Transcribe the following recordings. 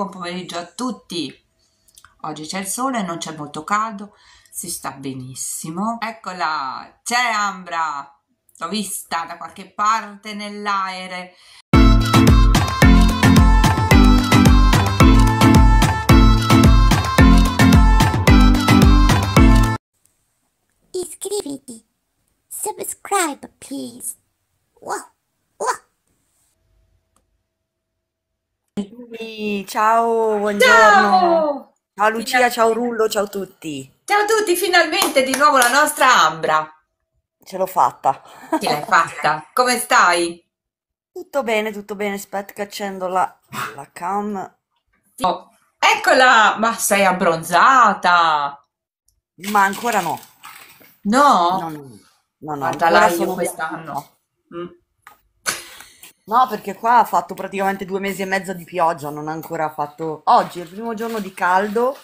Buon pomeriggio a tutti! Oggi c'è il sole, non c'è molto caldo, si sta benissimo. Eccola, c'è Ambra! L'ho vista da qualche parte nell'aereo. Iscriviti! Subscribe, please! Wow! ciao, buongiorno. Ciao! Ciao Lucia, ciao Rullo, ciao a tutti. Ciao a tutti, finalmente di nuovo la nostra Ambra. Ce l'ho fatta. Ce l'hai fatta. Come stai? Tutto bene, tutto bene. Aspetta che accendo la, la cam. Oh, eccola! Ma sei abbronzata! Ma ancora no. No? No, no, no. no, Guarda, ancora sono quest'anno. Mm. No, perché qua ha fatto praticamente due mesi e mezzo di pioggia, non ha ancora fatto... Oggi è il primo giorno di caldo,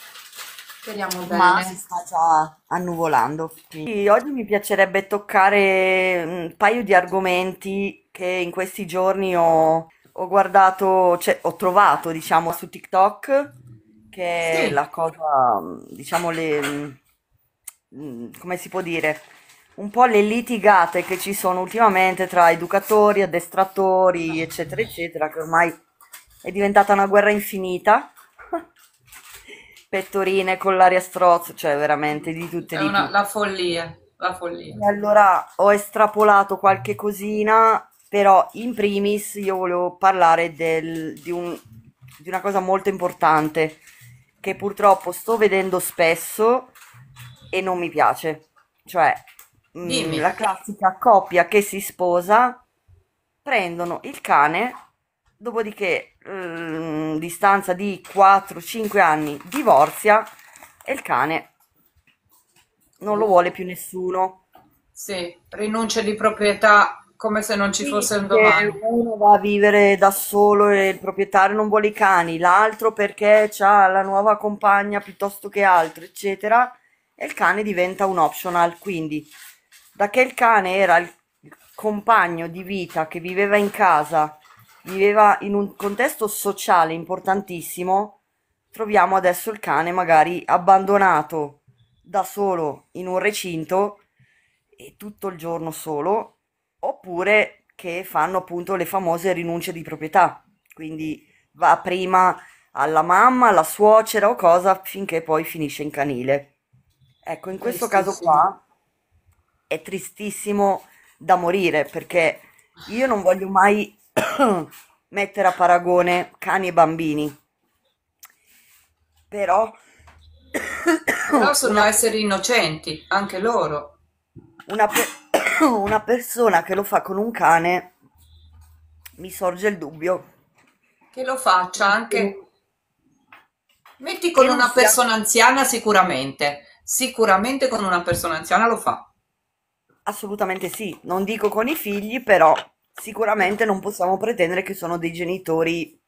Speriamo bene. ma si sta già annuvolando. Quindi oggi mi piacerebbe toccare mm, un paio di argomenti che in questi giorni ho, ho guardato, cioè, ho trovato, diciamo, su TikTok, che è la cosa, mm, diciamo, le, mm, come si può dire? un po' le litigate che ci sono ultimamente tra educatori, addestratori, eccetera, eccetera, che ormai è diventata una guerra infinita. Pettorine, con l'aria strozzo, cioè veramente di tutte le La follia, la follia. E allora ho estrapolato qualche cosina, però in primis io volevo parlare del, di, un, di una cosa molto importante che purtroppo sto vedendo spesso e non mi piace. Cioè, Mm, Dimmi. la classica coppia che si sposa, prendono il cane, dopodiché eh, distanza di 4-5 anni divorzia e il cane non lo vuole più nessuno. Sì, rinuncia di proprietà come se non ci sì, fosse un domani. Uno va a vivere da solo e il proprietario non vuole i cani, l'altro perché ha la nuova compagna piuttosto che altro, eccetera. E il cane diventa un optional, quindi da che il cane era il compagno di vita che viveva in casa, viveva in un contesto sociale importantissimo, troviamo adesso il cane magari abbandonato da solo in un recinto e tutto il giorno solo, oppure che fanno appunto le famose rinunce di proprietà, quindi va prima alla mamma, alla suocera o cosa finché poi finisce in canile. Ecco, in questo, questo caso sì. qua è tristissimo da morire perché io non voglio mai mettere a paragone cani e bambini, però... però sono una... esseri innocenti, anche loro. Una, una persona che lo fa con un cane, mi sorge il dubbio. Che lo faccia anche... Metti con una sia... persona anziana sicuramente, sicuramente con una persona anziana lo fa. Assolutamente sì, non dico con i figli, però sicuramente non possiamo pretendere che sono dei genitori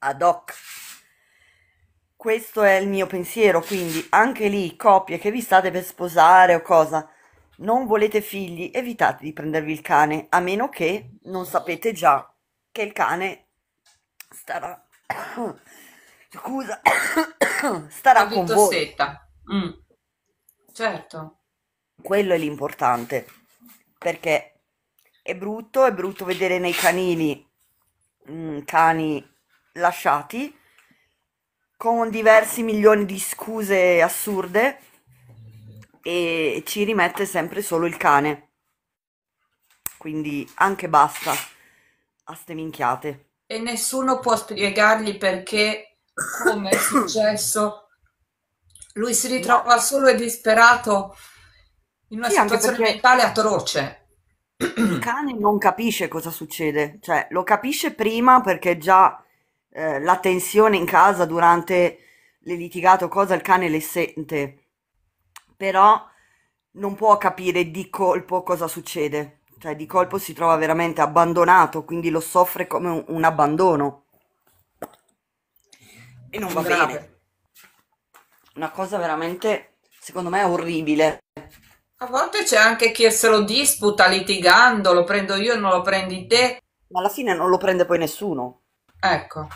ad hoc. Questo è il mio pensiero, quindi anche lì coppie che vi state per sposare o cosa, non volete figli, evitate di prendervi il cane, a meno che non sapete già che il cane starà scusa starà con voi. Mm. Certo. Quello è l'importante, perché è brutto, è brutto vedere nei canini mh, mm, cani lasciati con diversi milioni di scuse assurde e ci rimette sempre solo il cane. Quindi anche basta a ste minchiate. E nessuno può spiegargli perché, come è successo. Lui si ritrova solo e disperato in una sì, situazione mentale atroce. Il cane non capisce cosa succede, cioè lo capisce prima perché già eh, la tensione in casa durante le litigate o cosa il cane le sente, però non può capire di colpo cosa succede, cioè di colpo si trova veramente abbandonato, quindi lo soffre come un, un abbandono. E non va bene. Una cosa veramente, secondo me, orribile. A volte c'è anche chi se lo disputa litigando, lo prendo io e non lo prendi te. Ma alla fine non lo prende poi nessuno. Ecco.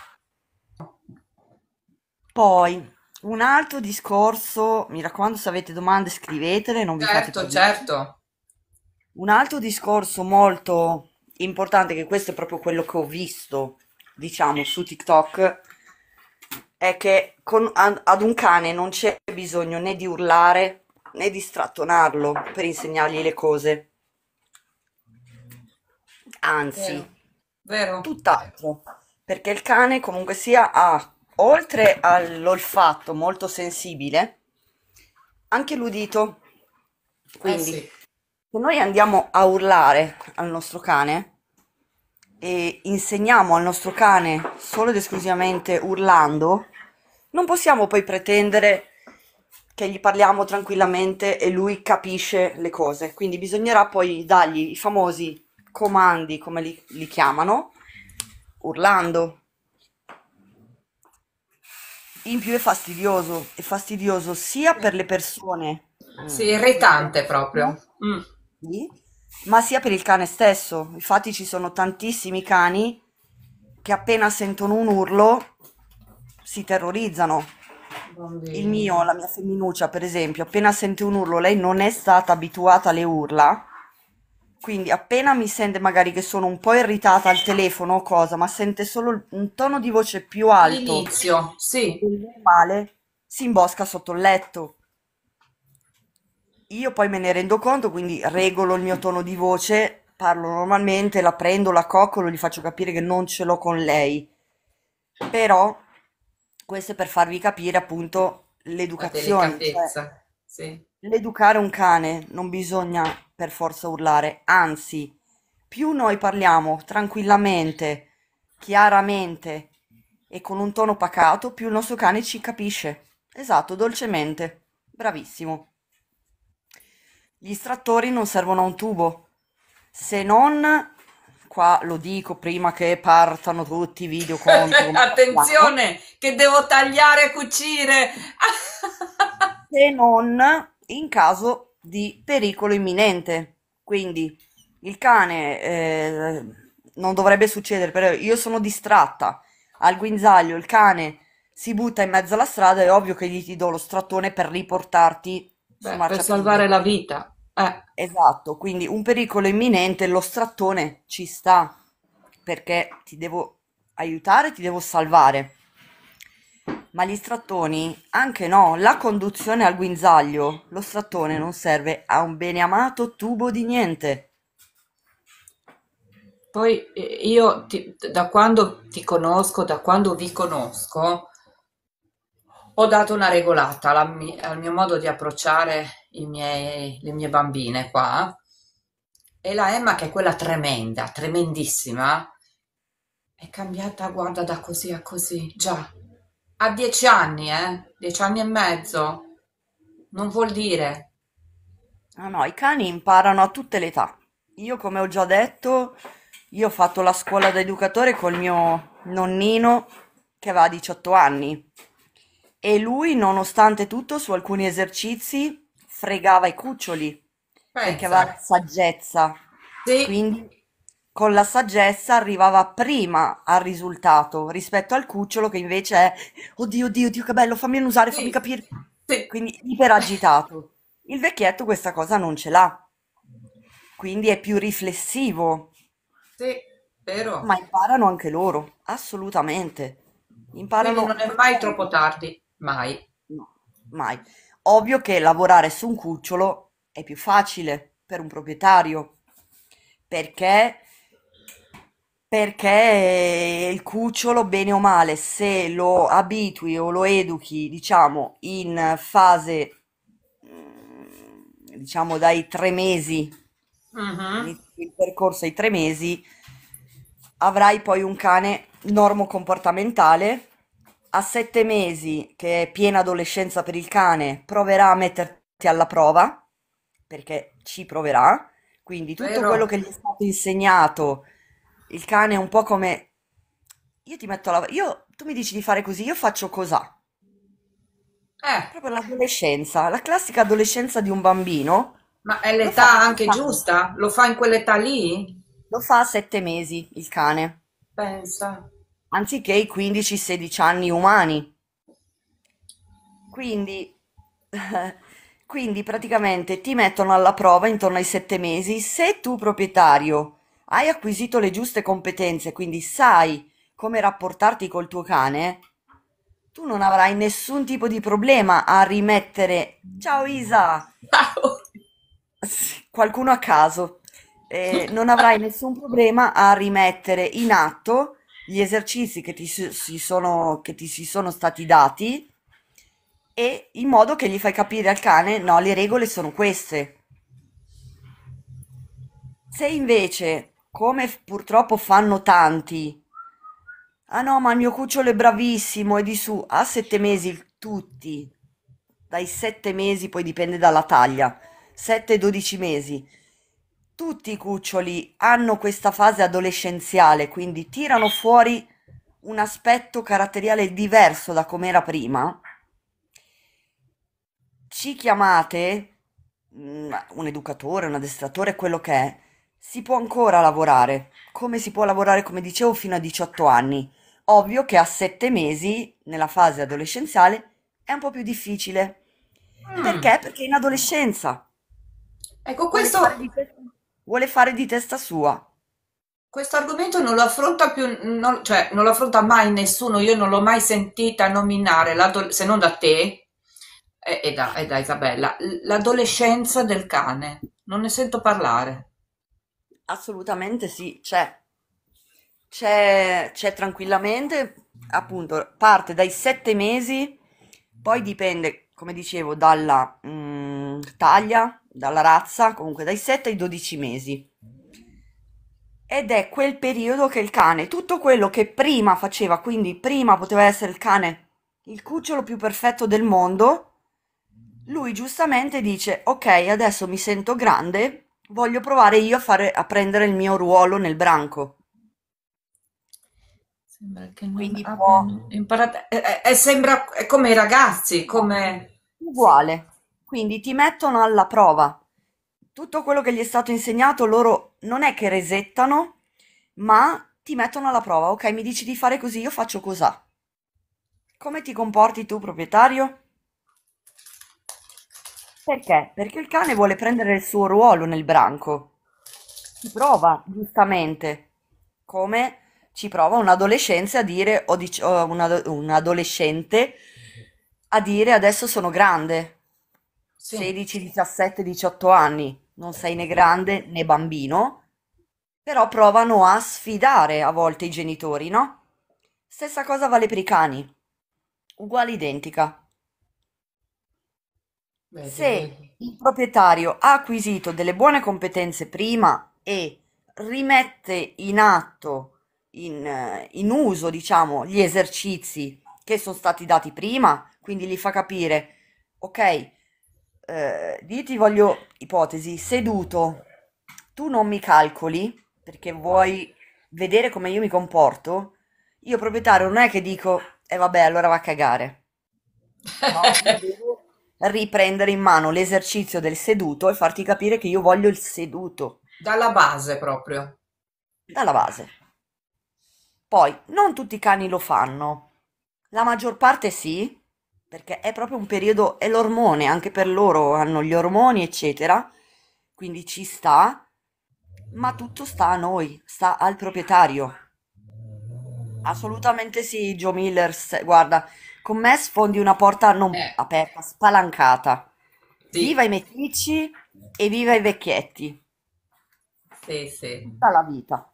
Poi un altro discorso, mi raccomando, se avete domande scrivetele, non vi certo, fate Certo, Un altro discorso molto importante, che questo è proprio quello che ho visto, diciamo, su TikTok, è che con, ad un cane non c'è bisogno né di urlare né di strattonarlo per insegnargli le cose. Anzi, vero. Vero. tutt'altro, perché il cane comunque sia ha, oltre all'olfatto molto sensibile, anche l'udito. Quindi, eh sì. se noi andiamo a urlare al nostro cane e insegniamo al nostro cane solo ed esclusivamente urlando, non possiamo poi pretendere che gli parliamo tranquillamente e lui capisce le cose. Quindi bisognerà poi dargli i famosi comandi, come li, li chiamano, urlando. In più è fastidioso, è fastidioso sia per le persone. Mm, sì, irritante proprio. Mm. mm. ma sia per il cane stesso. Infatti ci sono tantissimi cani che appena sentono un urlo si terrorizzano Bambino. Il mio, la mia femminuccia, per esempio, appena sente un urlo, lei non è stata abituata alle urla. Quindi appena mi sente magari che sono un po' irritata al telefono o cosa, ma sente solo un tono di voce più alto. All'inizio, sì. normale, si imbosca sotto il letto. Io poi me ne rendo conto, quindi regolo il mio tono di voce, parlo normalmente, la prendo, la coccolo, gli faccio capire che non ce l'ho con lei. Però questo è per farvi capire appunto l'educazione. Cioè, sì. L'educare un cane non bisogna per forza urlare, anzi, più noi parliamo tranquillamente, chiaramente e con un tono pacato, più il nostro cane ci capisce. Esatto, dolcemente. Bravissimo. Gli strattori non servono a un tubo, se non qua lo dico prima che partano tutti i video contro. Attenzione, che devo tagliare e cucire! se non in caso di pericolo imminente. Quindi il cane eh, non dovrebbe succedere, però io sono distratta al guinzaglio, il cane si butta in mezzo alla strada, è ovvio che gli ti do lo strattone per riportarti Beh, per salvare la vita. Eh, esatto, quindi un pericolo imminente, lo strattone ci sta perché ti devo aiutare, ti devo salvare. Ma gli strattoni, anche no, la conduzione al guinzaglio, lo strattone non serve a un beneamato tubo di niente. Poi eh, io ti- da quando ti conosco, da quando vi conosco, ho dato una regolata al mio modo di approcciare i miei- le mie bambine qua. E la Emma, che è quella tremenda, tremendissima, è cambiata, guarda, da così a così, già. A dieci anni, eh? Dieci anni e mezzo. Non vuol dire. Ah no, i cani imparano a tutte le età. Io, come ho già detto, io ho fatto la scuola da educatore col mio nonnino che aveva 18 anni. E lui, nonostante tutto, su alcuni esercizi fregava i cuccioli perché aveva saggezza. Sì. Quindi con la saggezza arrivava prima al risultato rispetto al cucciolo che invece è oddio, oddio, oddio, che bello, fammi annusare, Sì, fammi capire. sì. Quindi iperagitato. Il vecchietto questa cosa non ce l'ha, quindi è più riflessivo, Sì, vero. ma imparano anche loro, assolutamente. Quindi non è mai troppo tardi. Mai. No, mai. Ovvio che lavorare su un cucciolo è più facile per un proprietario perché perché il cucciolo, bene o male, se lo abitui o lo educhi, diciamo, in fase, mm, diciamo, dai tre mesi, uh-huh. Mm-hmm. il percorso ai tre mesi, avrai poi un cane normo comportamentale a sette mesi, che è piena adolescenza per il cane, proverà a metterti alla prova, perché ci proverà. Quindi tutto Vero. quello che gli è stato insegnato, il cane è un po' come... Io ti metto la... Io, tu mi dici di fare così, io faccio cos'ha. Eh. Proprio l'adolescenza, la classica adolescenza di un bambino. Ma è l'età anche età. giusta? Lo fa in quell'età lì? Lo fa a sette mesi il cane. Pensa anziché i 15-16 anni umani. Quindi, quindi praticamente ti mettono alla prova intorno ai 7 mesi. Se tu proprietario hai acquisito le giuste competenze, quindi sai come rapportarti col tuo cane, tu non avrai nessun tipo di problema a rimettere ciao Isa ciao. qualcuno a caso eh, non avrai nessun problema a rimettere in atto gli esercizi che ti, si sono, che ti si sono stati dati e in modo che gli fai capire al cane no, le regole sono queste. Se invece, come purtroppo fanno tanti, ah no, ma il mio cucciolo è bravissimo, è di su, a sette mesi tutti, dai sette mesi poi dipende dalla taglia, sette-dodici mesi tutti i cuccioli hanno questa fase adolescenziale, quindi tirano fuori un aspetto caratteriale diverso da come era prima, ci chiamate mm, un educatore, un addestratore, quello che è, si può ancora lavorare, come si può lavorare, come dicevo, fino a 18 anni. Ovvio che a 7 mesi, nella fase adolescenziale, è un po' più difficile. Mm. Perché? Perché in adolescenza. Ecco, questo... Di vuole fare di testa sua. Questo argomento non lo affronta più, non, cioè non lo affronta mai nessuno, io non l'ho mai sentita nominare, se non da te e, e, da, e da Isabella, l'adolescenza del cane, non ne sento parlare. Assolutamente sì, c'è. C'è, c'è tranquillamente, appunto, parte dai sette mesi, poi dipende, come dicevo, dalla mh, mm, taglia, dalla razza, comunque dai 7 ai 12 mesi. Ed è quel periodo che il cane, tutto quello che prima faceva, quindi prima poteva essere il cane il cucciolo più perfetto del mondo, lui giustamente dice ok adesso mi sento grande, voglio provare io a, fare, a prendere il mio ruolo nel branco. Sembra che non Quindi può... imparato... Eh, eh, sembra come i ragazzi, come... Uguale. Quindi ti mettono alla prova. Tutto quello che gli è stato insegnato loro non è che resettano, ma ti mettono alla prova. Ok, mi dici di fare così, io faccio così. Come ti comporti tu, proprietario? Perché? Perché il cane vuole prendere il suo ruolo nel branco. Ci prova, giustamente. Come ci prova un adolescente a dire, o dic- un, ad- un adolescente a dire adesso sono grande, 16, 17, 18 anni, non sei né grande né bambino, però provano a sfidare a volte i genitori, no? Stessa cosa vale per i cani, uguale identica. Vedi, Se vedi. il proprietario ha acquisito delle buone competenze prima e rimette in atto, in, eh, in uso, diciamo, gli esercizi che sono stati dati prima, quindi gli fa capire, ok, eh, io ti voglio, ipotesi, seduto, tu non mi calcoli perché vuoi vedere come io mi comporto, io proprietario non è che dico, e eh vabbè, allora va a cagare. No, devo riprendere in mano l'esercizio del seduto e farti capire che io voglio il seduto. Dalla base proprio. Dalla base. Poi, non tutti i cani lo fanno. La maggior parte sì, perché è proprio un periodo, è l'ormone, anche per loro hanno gli ormoni, eccetera, quindi ci sta, ma tutto sta a noi, sta al proprietario. Assolutamente sì, Joe Miller, se- guarda, con me sfondi una porta non Eh, aperta, spalancata. Viva i sì, e viva i vecchietti, sì, sì. tutta la vita.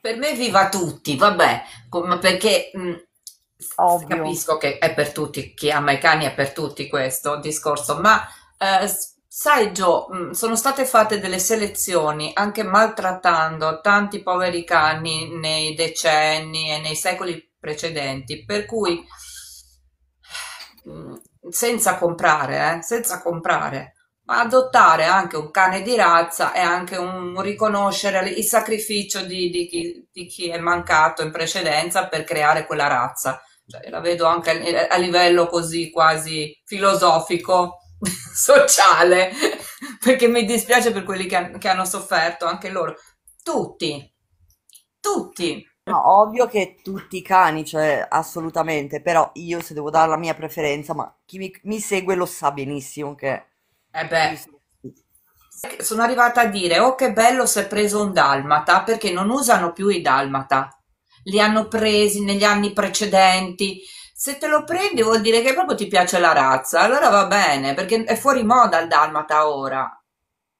Per me viva tutti, vabbè, com- perché mh, Ovvio. Capisco che è per tutti, chi ama i cani è per tutti questo discorso, ma eh, sai Gio, mm, sono state fatte delle selezioni anche maltrattando tanti poveri cani nei decenni e nei secoli precedenti, per cui mm, senza comprare, eh, senza comprare, ma adottare anche un cane di razza e anche un, un riconoscere il sacrificio di, di, chi, di chi è mancato in precedenza per creare quella razza cioè, la vedo anche a livello così quasi filosofico, sociale, perché mi dispiace per quelli che, che hanno sofferto, anche loro. Tutti, tutti. No, ovvio che tutti i cani, cioè assolutamente, però io se devo dare la mia preferenza, ma chi mi, mi segue lo sa benissimo che... Eh beh, sono arrivata a dire, oh che bello si è preso un dalmata, perché non usano più i dalmata li hanno presi negli anni precedenti. Se te lo prendi vuol dire che proprio ti piace la razza, allora va bene, perché è fuori moda il Dalmata ora.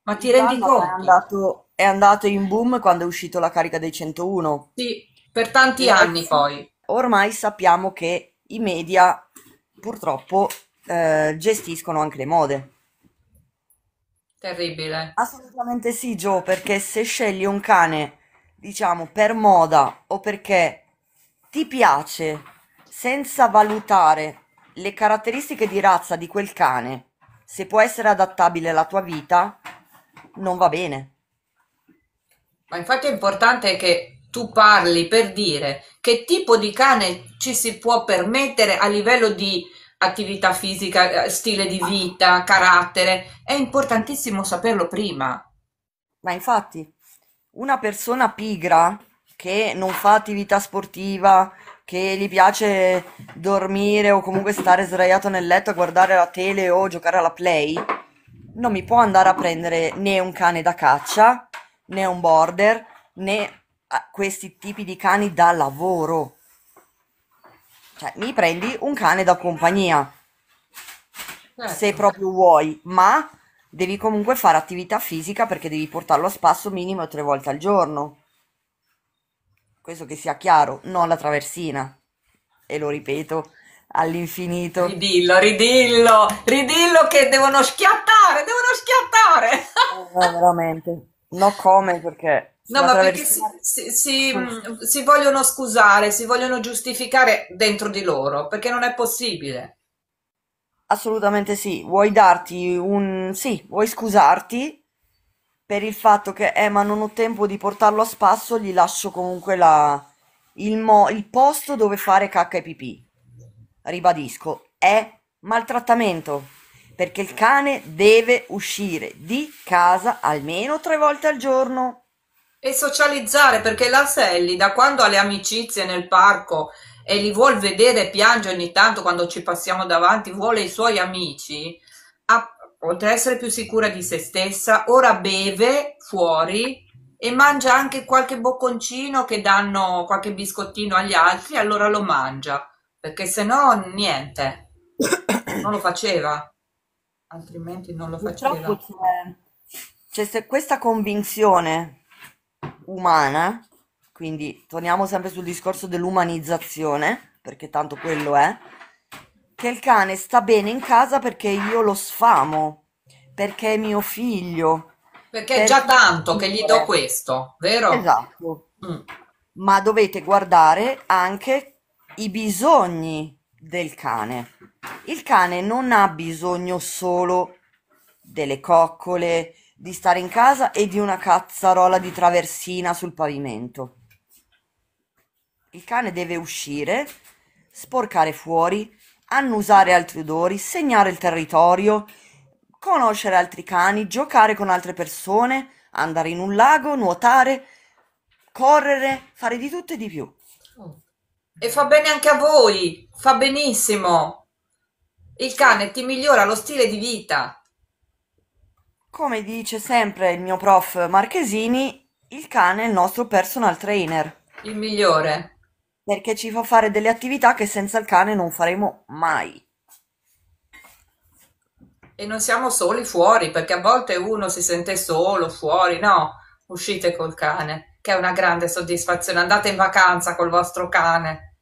Ma ti il rendi Dalmata conto? È andato, è andato, in boom quando è uscito la carica dei 101. Sì, per tanti e anni poi. Ormai sappiamo che i media purtroppo eh, gestiscono anche le mode. Terribile. Assolutamente sì, Gio, perché se scegli un cane diciamo per moda o perché ti piace senza valutare le caratteristiche di razza di quel cane, se può essere adattabile alla tua vita, non va bene. Ma infatti è importante che tu parli per dire che tipo di cane ci si può permettere a livello di attività fisica, stile di vita, carattere. È importantissimo saperlo prima. Ma infatti, una persona pigra che non fa attività sportiva, che gli piace dormire o comunque stare sdraiato nel letto a guardare la tele o giocare alla play, non mi può andare a prendere né un cane da caccia, né un border, né ah, questi tipi di cani da lavoro. Cioè, mi prendi un cane da compagnia, se certo. proprio vuoi, ma devi comunque fare attività fisica perché devi portarlo a spasso minimo tre volte al giorno. Questo che sia chiaro, non la traversina. E lo ripeto all'infinito. Ridillo, ridillo, ridillo che devono schiattare, devono schiattare. Eh, no, veramente. No come perché... No, ma perché si, si, si, mm, si vogliono scusare, si vogliono giustificare dentro di loro, perché non è possibile. Assolutamente sì. Vuoi darti un... Sì, vuoi scusarti per il fatto che, eh, ma non ho tempo di portarlo a spasso, gli lascio comunque la... il, mo- il posto dove fare cacca e pipì. Ribadisco, è maltrattamento, perché il cane deve uscire di casa almeno tre volte al giorno. E socializzare, perché la Sally, da quando ha le amicizie nel parco e li vuol vedere e piange ogni tanto quando ci passiamo davanti, vuole i suoi amici, a, oltre ad essere più sicura di se stessa, ora beve fuori e mangia anche qualche bocconcino che danno qualche biscottino agli altri, allora lo mangia, perché se no niente, non lo faceva, altrimenti non lo faceva. C'è, c'è questa convinzione umana quindi torniamo sempre sul discorso dell'umanizzazione, perché tanto quello è, che il cane sta bene in casa perché io lo sfamo, perché è mio figlio. Perché è già tanto che gli do questo, vero? Esatto. Mm. Ma dovete guardare anche i bisogni del cane. Il cane non ha bisogno solo delle coccole, di stare in casa e di una cazzarola di traversina sul pavimento. Il cane deve uscire, sporcare fuori, annusare altri odori, segnare il territorio, conoscere altri cani, giocare con altre persone, andare in un lago, nuotare, correre, fare di tutto e di più. E fa bene anche a voi, fa benissimo. Il cane ti migliora lo stile di vita. Come dice sempre il mio prof Marchesini, il cane è il nostro personal trainer. Il migliore. Perché ci fa fare delle attività che senza il cane non faremo mai. E non siamo soli fuori, perché a volte uno si sente solo fuori, no? Uscite col cane, che è una grande soddisfazione. Andate in vacanza col vostro cane.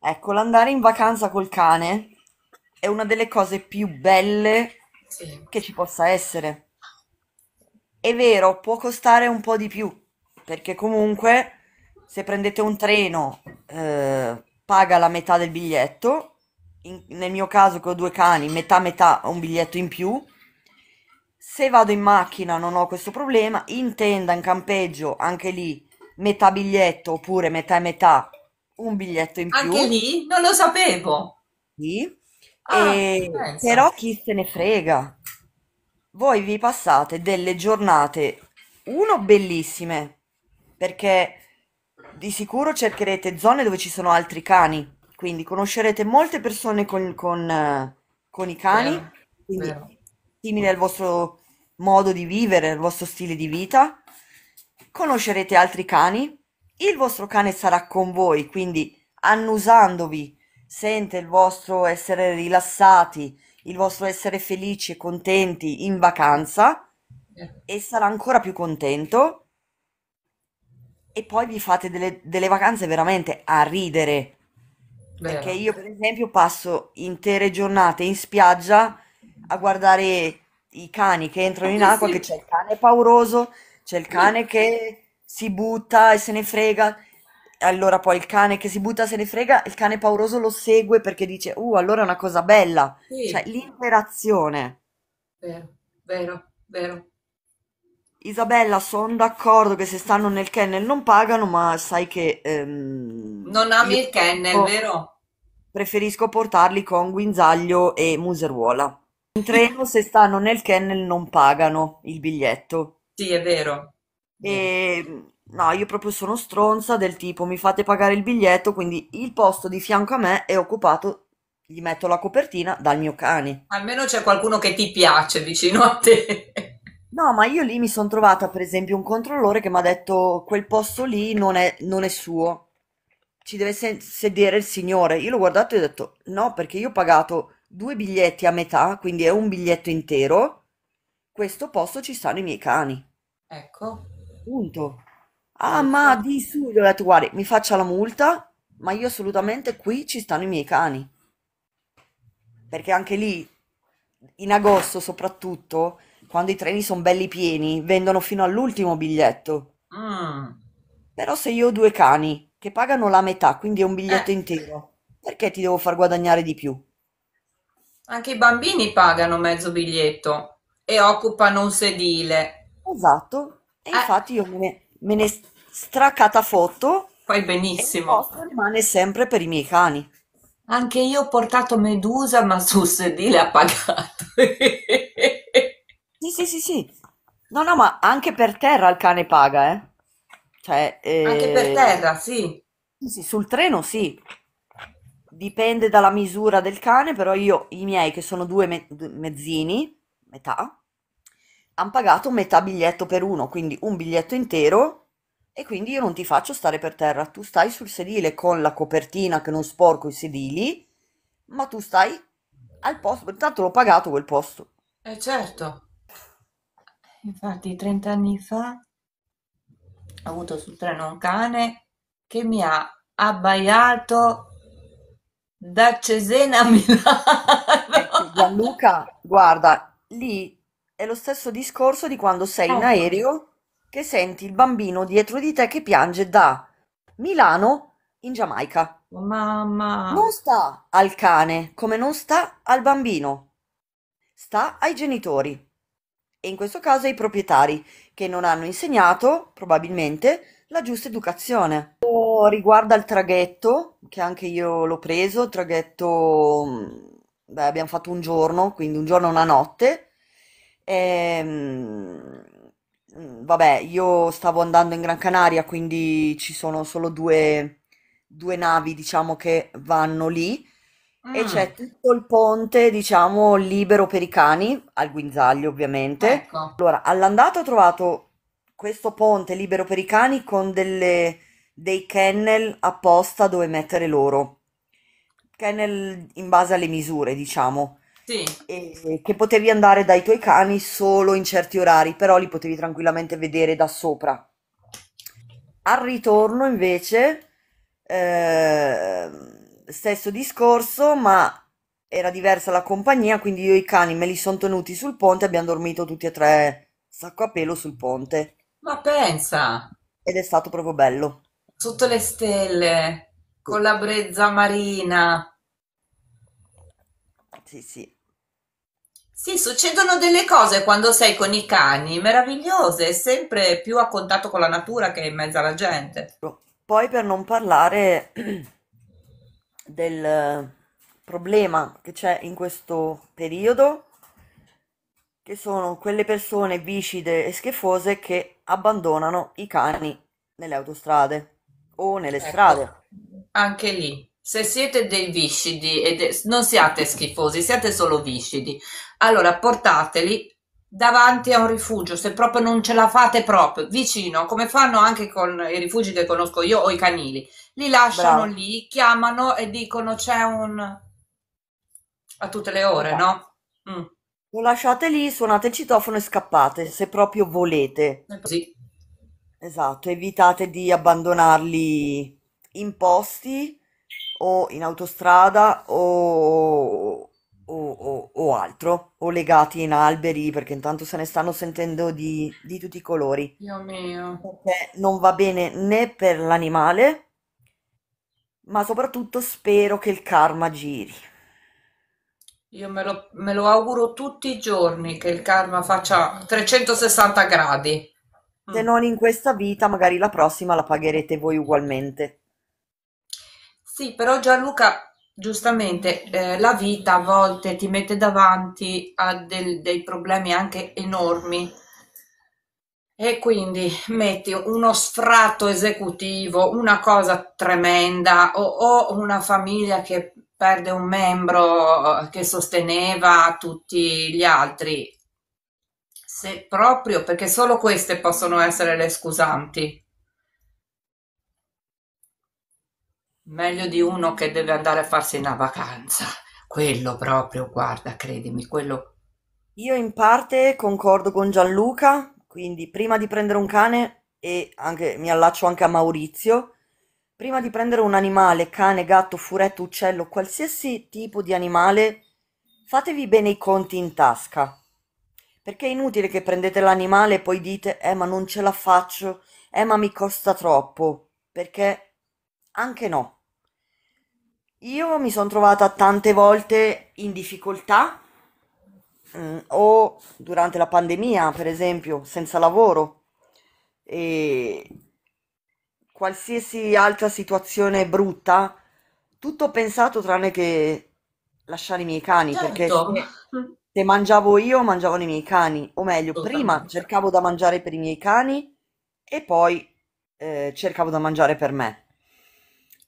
Ecco, l'andare in vacanza col cane è una delle cose più belle sì. che ci possa essere. È vero, può costare un po' di più, perché comunque se prendete un treno eh, paga la metà del biglietto, in, nel mio caso che ho due cani, metà metà ho un biglietto in più, se vado in macchina non ho questo problema, in tenda, in campeggio, anche lì metà biglietto oppure metà e metà, un biglietto in più. Anche lì? Non lo sapevo. Sì. Ah, e, però chi se ne frega? Voi vi passate delle giornate, uno bellissime, perché di sicuro cercherete zone dove ci sono altri cani, quindi conoscerete molte persone con, con, eh, con i cani, eh, quindi eh. simile al vostro modo di vivere, al vostro stile di vita, conoscerete altri cani, il vostro cane sarà con voi, quindi annusandovi sente il vostro essere rilassati, il vostro essere felici e contenti in vacanza e sarà ancora più contento e poi vi fate delle, delle vacanze veramente a ridere. Vero. Perché io, per esempio, passo intere giornate in spiaggia a guardare i cani che entrano in acqua, che c'è il cane pauroso, c'è il cane che si butta e se ne frega. Allora poi il cane che si butta se ne frega, il cane pauroso lo segue perché dice, uh, allora è una cosa bella. Sì. Cioè, l'interazione. Vero, vero, vero. Isabella, sono d'accordo che se stanno nel kennel non pagano, ma sai che... Ehm, non ami il kennel, po- vero? Preferisco portarli con guinzaglio e museruola. In treno, se stanno nel kennel, non pagano il biglietto. Sì, è vero. E no, io proprio sono stronza del tipo mi fate pagare il biglietto, quindi il posto di fianco a me è occupato, gli metto la copertina dal mio cane. Almeno c'è qualcuno che ti piace vicino a te. No, ma io lì mi sono trovata, per esempio, un controllore che mi ha detto: "Quel posto lì non è non è suo. Ci deve se sedere il signore". Io l'ho guardato e ho detto: "No, perché io ho pagato due biglietti a metà, quindi è un biglietto intero. Questo posto ci stanno i miei cani". Ecco. Punto. "Ah, ecco. ma Ecco. di su", gli ho detto: "Guardi, mi faccia la multa, ma io assolutamente qui ci stanno i miei cani". Perché anche lì, in agosto soprattutto quando i treni sono belli pieni, vendono fino all'ultimo biglietto. Mm. Però se io ho due cani che pagano la metà, quindi è un biglietto eh. intero, perché ti devo far guadagnare di più? anche i bambini pagano mezzo biglietto e occupano un sedile. Esatto. E eh. infatti io me ne, me ne stracatafotto fai e il benissimo. posto rimane sempre per i miei cani. Anche io ho portato Medusa, ma sul sedile ha pagato. Sì, sì, sì, No, no, ma anche per terra il cane paga, eh. Cioè, Anche per eh, terra, sì. sì, sul treno sì. Dipende dalla misura del cane, però io, i miei, che sono due me- due mezzini, metà, hanno pagato metà biglietto per uno, quindi un biglietto intero, e quindi io non ti faccio stare per terra. Tu stai sul sedile con la copertina che non sporco i sedili, ma tu stai al posto, intanto l'ho pagato quel posto. Eh certo. Infatti, 30 anni fa ho avuto sul treno un cane che mi ha abbaiato da Cesena a Milano. Ecco, Gianluca, guarda, lì è lo stesso discorso di quando sei in ecco. aereo che senti il bambino dietro di te che piange da Milano in Giamaica. Mamma. Non sta al cane come non sta al bambino, sta ai genitori e in questo caso ai proprietari che non hanno insegnato probabilmente la giusta educazione. riguarda il traghetto, che anche io l'ho preso, il traghetto mm, beh, abbiamo fatto un giorno, quindi un giorno e una notte. Ehm, mm, vabbè, io stavo andando in Gran Canaria, quindi ci sono solo due, due navi, diciamo, che vanno lì e ah. c'è tutto il ponte, diciamo, libero per i cani, al guinzaglio ovviamente. ecco. Allora, all'andata ho trovato questo ponte libero per i cani con delle- dei kennel apposta dove mettere loro. Kennel in base alle misure, diciamo. Sì, E che potevi andare dai tuoi cani solo in certi orari, però li potevi tranquillamente vedere da sopra. Al ritorno, invece, ehm, stesso discorso, ma era diversa la compagnia, quindi io i cani me li sono tenuti sul ponte, abbiamo dormito tutti e tre sacco a pelo sul ponte. Ma pensa, Ed è stato proprio bello. sotto le stelle, con la brezza marina. Sì, sì. Sì, succedono delle cose quando sei con i cani, meravigliose, sempre più a contatto con la natura che in mezzo alla gente. Poi per non parlare del eh, problema che c'è in questo periodo, che sono quelle persone vicide e schifose che abbandonano i cani nelle autostrade o nelle ecco, strade. Anche lì, se siete dei viscidi, e de- non siate schifosi, siete solo viscidi, allora portateli davanti a un rifugio, se proprio non ce la fate proprio, vicino, come fanno anche con i rifugi che conosco io o i canili li lasciano Bravo. lì, chiamano e dicono c'è un... a tutte le ore, esatto. no? Mm. Lo lasciate lì, suonate il citofono e scappate, se proprio volete. Sì. Esatto, evitate di abbandonarli in posti o in autostrada o, o, o, o, altro, o legati in alberi perché intanto se ne stanno sentendo di, di tutti i colori. Dio mio. Perché non va bene né per l'animale ma soprattutto spero che il karma giri. Io me lo, me lo auguro tutti i giorni che il karma faccia 360 gradi. Se mm. non in questa vita, magari la prossima la pagherete voi ugualmente. Sì, però Gianluca, giustamente, eh, la vita a volte ti mette davanti a del, dei problemi anche enormi e quindi metti uno sfratto esecutivo, una cosa tremenda o, o una famiglia che perde un membro eh, che sosteneva tutti gli altri. Se proprio perché solo queste possono essere le scusanti. Meglio di uno che deve andare a farsi una vacanza. Quello proprio, guarda, credimi, quello... Io in parte concordo con Gianluca, quindi prima di prendere un cane, e anche, mi allaccio anche a Maurizio, prima di prendere un animale, cane, gatto, furetto, uccello, qualsiasi tipo di animale, fatevi bene i conti in tasca. Perché è inutile che prendete l'animale e poi dite, eh ma non ce la faccio, eh ma mi costa troppo. Perché anche no. Io mi sono trovata tante volte in difficoltà mh, mm, o durante la pandemia, per esempio, senza lavoro e qualsiasi altra situazione brutta, tutto ho pensato tranne che lasciare i miei cani, certo. perché se mangiavo io, mangiavano i miei cani, o meglio, prima cercavo da mangiare per i miei cani e poi eh, cercavo da mangiare per me.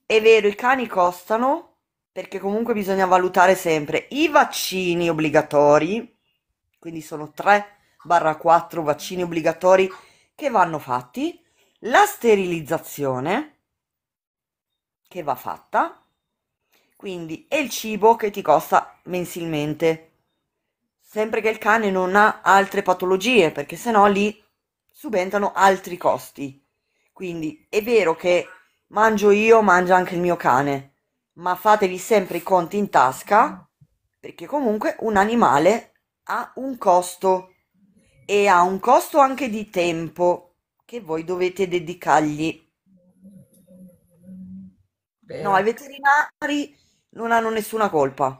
È vero, i cani costano, perché comunque bisogna valutare sempre i vaccini obbligatori, quindi sono 3-4 vaccini obbligatori che vanno fatti, la sterilizzazione che va fatta, quindi e il cibo che ti costa mensilmente. Sempre che il cane non ha altre patologie, perché se no lì subentrano altri costi. Quindi è vero che mangio io, mangia anche il mio cane, ma fatevi sempre i conti in tasca, perché comunque un animale ha un costo e ha un costo anche di tempo che voi dovete dedicargli. Beh. No, i veterinari non hanno nessuna colpa.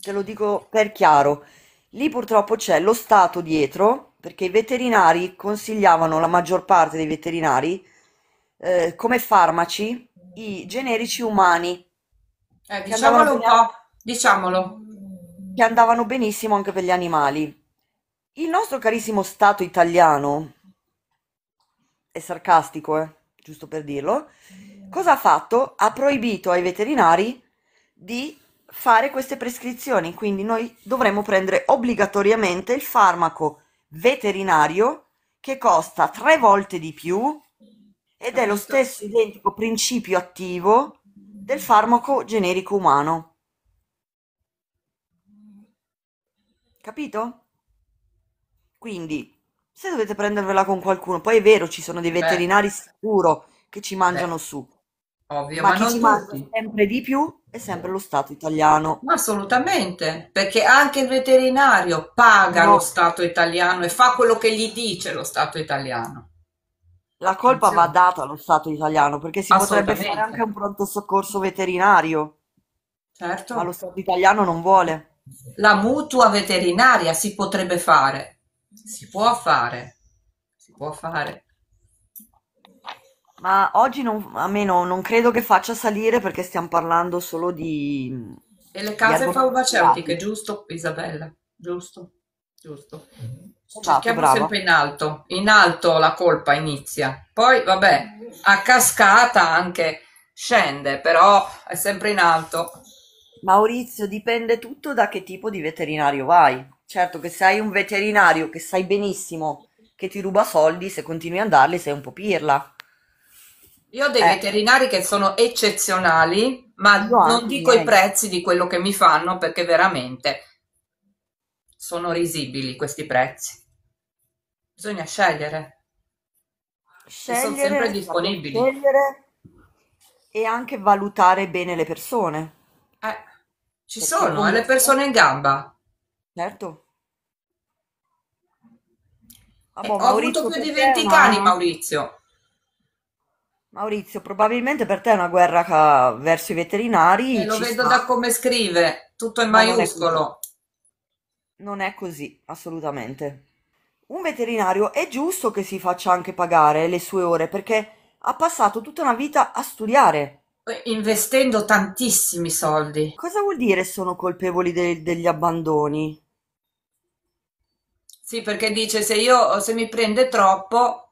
Te lo dico per chiaro. Lì purtroppo c'è lo Stato dietro, perché i veterinari consigliavano, la maggior parte dei veterinari, eh, come farmaci, i generici umani. Eh, diciamolo un po', diciamolo che andavano benissimo anche per gli animali. Il nostro carissimo Stato italiano, è sarcastico, eh, giusto per dirlo, cosa ha fatto? Ha proibito ai veterinari di fare queste prescrizioni, quindi noi dovremmo prendere obbligatoriamente il farmaco veterinario che costa tre volte di più ed è lo stesso identico principio attivo del farmaco generico umano. Capito? Quindi, se dovete prendervela con qualcuno, poi è vero, ci sono dei Beh. veterinari sicuro che ci mangiano Beh. su. Ovvio, ma, ma non ci mangia sempre di più è sempre lo Stato italiano. Ma assolutamente, perché anche il veterinario paga no. lo Stato italiano e fa quello che gli dice lo Stato italiano. La colpa va data allo Stato italiano perché si potrebbe fare anche un pronto soccorso veterinario. Certo. Ma lo Stato italiano non vuole. La mutua veterinaria si potrebbe fare, si può fare, si può fare. Ma oggi non, almeno non credo che faccia salire perché stiamo parlando solo di... E le case farmaceutiche, giusto Isabella? Giusto, giusto. Mhm. Esatto, cerchiamo bravo. sempre in alto, in alto la colpa inizia, poi vabbè, a cascata anche scende, però è sempre in alto. Maurizio, dipende tutto da che tipo di veterinario vai. Certo che se hai un veterinario che sai benissimo che ti ruba soldi, se continui a andarli sei un po' pirla. Io ho dei Eh. veterinari che sono eccezionali, ma Io non anche dico i prezzi di quello che mi fanno perché veramente sono risibili questi prezzi. Bisogna scegliere. E sono sempre disponibili. scegliere e anche valutare bene le persone. Eh, ci sono, eh, le persone in gamba. Certo. Ah, eh, boh, ho Maurizio, avuto più di 20 una... cani, Maurizio. Maurizio, probabilmente per te è una guerra ca... verso i veterinari. E lo vedo sta. da come scrive, tutto in Ma maiuscolo. Non è, non è così, assolutamente. Un veterinario è giusto che si faccia anche pagare le sue ore perché ha passato tutta una vita a studiare investendo tantissimi soldi. Cosa vuol dire sono colpevoli de- degli abbandoni? Sì, perché dice se io se mi prende troppo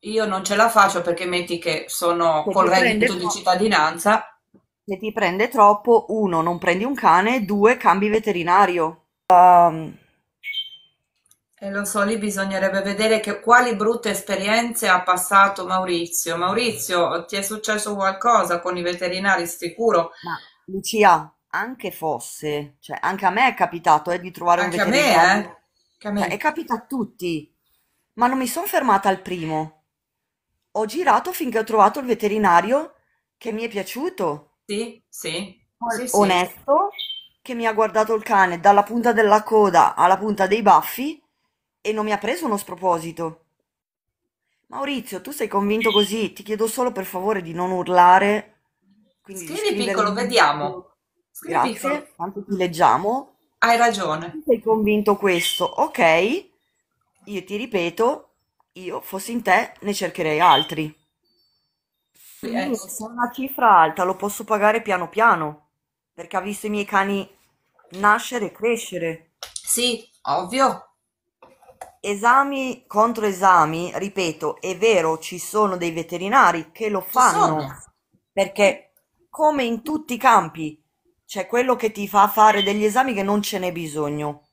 io non ce la faccio perché metti che sono Se ti col prende reddito di troppo. cittadinanza. Se ti prende troppo, uno, non prendi un cane, due, cambi veterinario. Ehm, e lo so, lì bisognerebbe vedere che, quali brutte esperienze ha passato Maurizio. Maurizio, ti è successo qualcosa con i veterinari, sicuro? Ma Lucia, anche fosse, cioè anche a me è capitato eh, di trovare un veterinario. A me, eh? Anche a me. Cioè, è capitato a tutti, ma non mi sono fermata al primo. Ho girato finché ho trovato il veterinario che mi è piaciuto. Sì, sì. sì Onesto, che mi ha guardato il cane dalla punta della coda alla punta dei baffi e non mi ha preso uno sproposito. Maurizio, tu sei convinto così? Ti chiedo solo per favore di non urlare. Quindi Scrivi piccolo, vediamo. Scrivi Grazie, piccolo. tanto ti leggiamo. Hai ragione. Tu sei convinto questo, ok? Io ti ripeto, io fossi in te ne cercherei altri. Eh, se è una cifra alta lo posso pagare piano piano, perché ha visto i miei cani nascere e crescere. Sì, ovvio esami contro esami, ripeto, è vero, ci sono dei veterinari che lo fanno, perché come in tutti i campi c'è quello che ti fa fare degli esami che non ce n'è bisogno,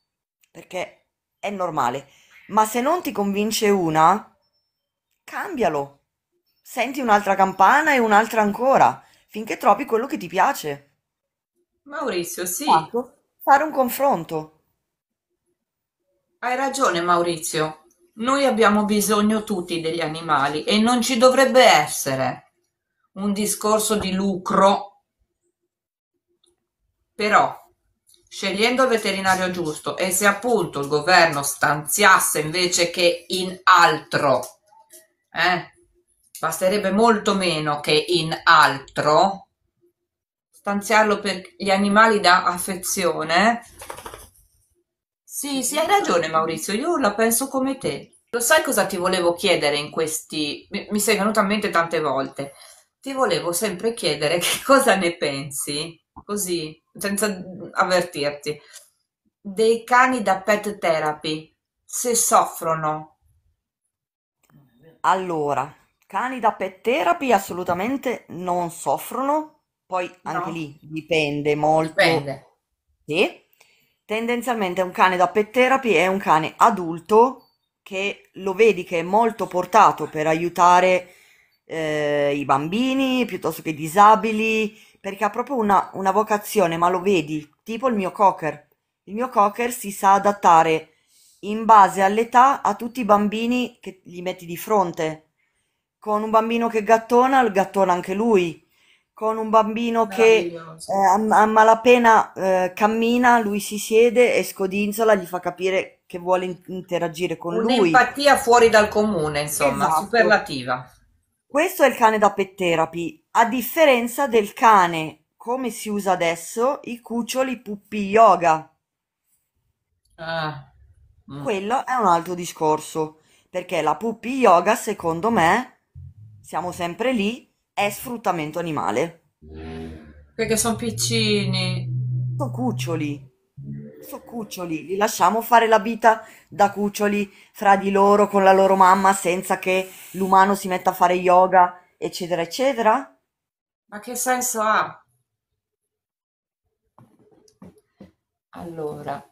perché è normale. Ma se non ti convince una, cambialo. Senti un'altra campana e un'altra ancora, finché trovi quello che ti piace. Maurizio, sì. Fatto, fare un confronto. Hai ragione Maurizio, noi abbiamo bisogno tutti degli animali e non ci dovrebbe essere un discorso di lucro. Però, scegliendo il veterinario giusto e se appunto il governo stanziasse invece che in altro, eh, basterebbe molto meno che in altro, stanziarlo per gli animali da affezione, sì, sì, hai ragione Maurizio, io la penso come te. Lo sai cosa ti volevo chiedere in questi... Mi, sei venuto a mente tante volte. Ti volevo sempre chiedere che cosa ne pensi, così, senza avvertirti, dei cani da pet therapy, se soffrono. Allora, cani da pet therapy assolutamente non soffrono, poi anche No, lì dipende molto. dipende. Sì, Tendenzialmente un cane da pet therapy è un cane adulto che lo vedi che è molto portato per aiutare eh, i bambini piuttosto che i disabili, perché ha proprio una, una vocazione, ma lo vedi, tipo il mio cocker. Il mio cocker si sa adattare in base all'età a tutti i bambini che gli metti di fronte. Con un bambino che gattona, gattona anche lui con un bambino che eh, a, a malapena eh, cammina, lui si siede e scodinzola, gli fa capire che vuole in- interagire con lui. Un'empatia fuori dal comune, insomma, Esatto. superlativa. Questo è il cane da pet therapy, a differenza del cane, come si usa adesso, i cuccioli puppi yoga. Ah, mm. Quello è un altro discorso, perché la puppi yoga, secondo me, siamo sempre lì, è sfruttamento animale. Perché sono piccini. Sono cuccioli. Sono cuccioli. Li lasciamo fare la vita da cuccioli fra di loro, con la loro mamma, senza che l'umano si metta a fare yoga, eccetera, eccetera. Ma che senso ha? Allora,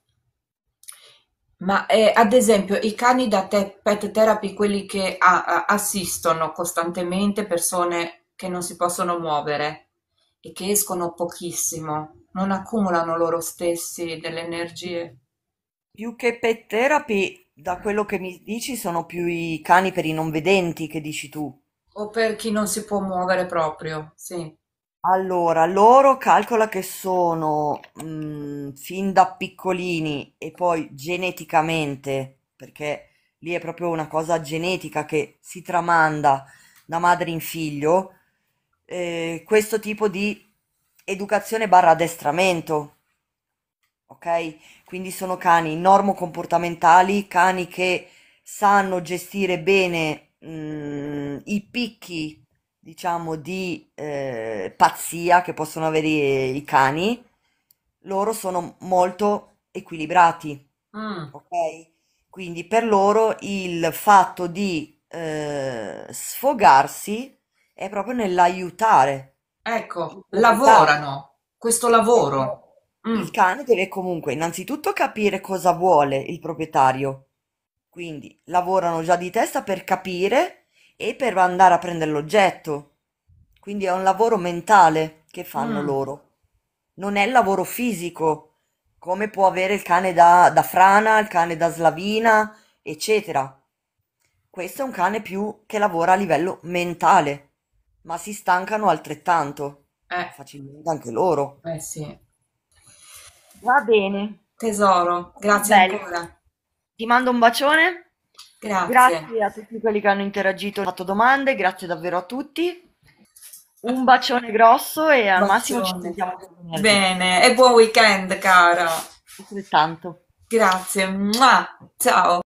ma eh, ad esempio i cani da te- pet therapy, quelli che a- assistono costantemente persone che non si possono muovere e che escono pochissimo, non accumulano loro stessi delle energie. Più che pet therapy, da quello che mi dici, sono più i cani per i non vedenti che dici tu. O per chi non si può muovere proprio, sì. Allora, loro calcola che sono mh, mm, fin da piccolini e poi geneticamente, perché lì è proprio una cosa genetica che si tramanda da madre in figlio, eh, questo tipo di educazione barra addestramento. Ok? Quindi sono cani normocomportamentali, cani che sanno gestire bene mh, mm, i picchi, diciamo, di eh, pazzia che possono avere i, eh, i, cani. Loro sono molto equilibrati. Mm. Ok? Quindi per loro il fatto di eh, sfogarsi è proprio nell'aiutare. Ecco, lavorano, questo lavoro. Mm. Il cane deve comunque innanzitutto capire cosa vuole il proprietario. Quindi lavorano già di testa per capire e per andare a prendere l'oggetto. Quindi è un lavoro mentale che fanno mm. loro. Non è il lavoro fisico, come può avere il cane da, da frana, il cane da slavina, eccetera. Questo è un cane più che lavora a livello mentale ma si stancano altrettanto, Eh, facilmente anche loro. eh sì. Va bene, Tesoro, grazie bello. ancora. Ti mando un bacione. Grazie. Grazie a tutti quelli che hanno interagito, fatto domande, grazie davvero a tutti. Un bacione grosso e al massimo ci Bacione. sentiamo venerdì. Bene, e buon weekend, cara. Altrettanto. Grazie. Mua. Ciao.